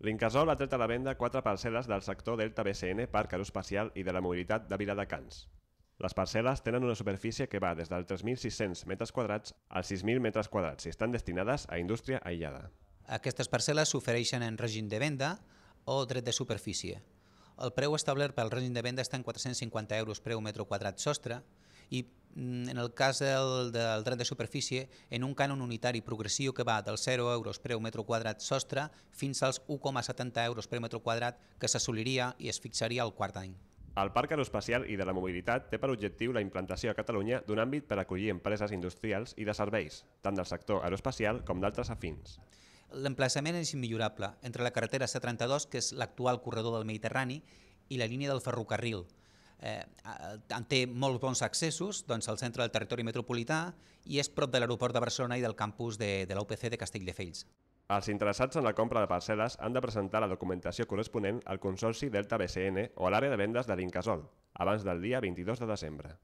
L'Incasol ha tret a la venda quatre parcel·les del sector Delta BCN per Aeroespacial i de la Mobilitat de Viladecans. Les parcel·les tenen una superfície que va des dels 3.600 metres quadrats als 6.000 metres quadrats i estan destinades a indústria aïllada. Aquestes parcel·les s'ofereixen en règim de venda o dret de superfície. El preu establert pel règim de venda està en 450 euros preu metro quadrat sostre i Mm, en el cas del, del dret de superfície, en un cànon unitari progressiu que va del 0 euros per metro quadrat sostre fins als 1,70 euros per metro quadrat que s'assoliria i es fixaria al quart any. El Parc Aeroespacial i de la Mobilitat té per objectiu la implantació a Catalunya d'un àmbit per acollir empreses industrials i de serveis, tant del sector aeroespacial com d'altres afins. L'emplaçament és immillorable entre la carretera C32, que és l'actual corredor del Mediterrani, i la línia del ferrocarril, eh, té molt bons accessos doncs, al centre del territori metropolità i és prop de l'aeroport de Barcelona i del campus de, de l'UPC de Castelldefels. Els interessats en la compra de parcel·les han de presentar la documentació corresponent al Consorci Delta BCN o a l'àrea de vendes de l'Incasol abans del dia 22 de desembre.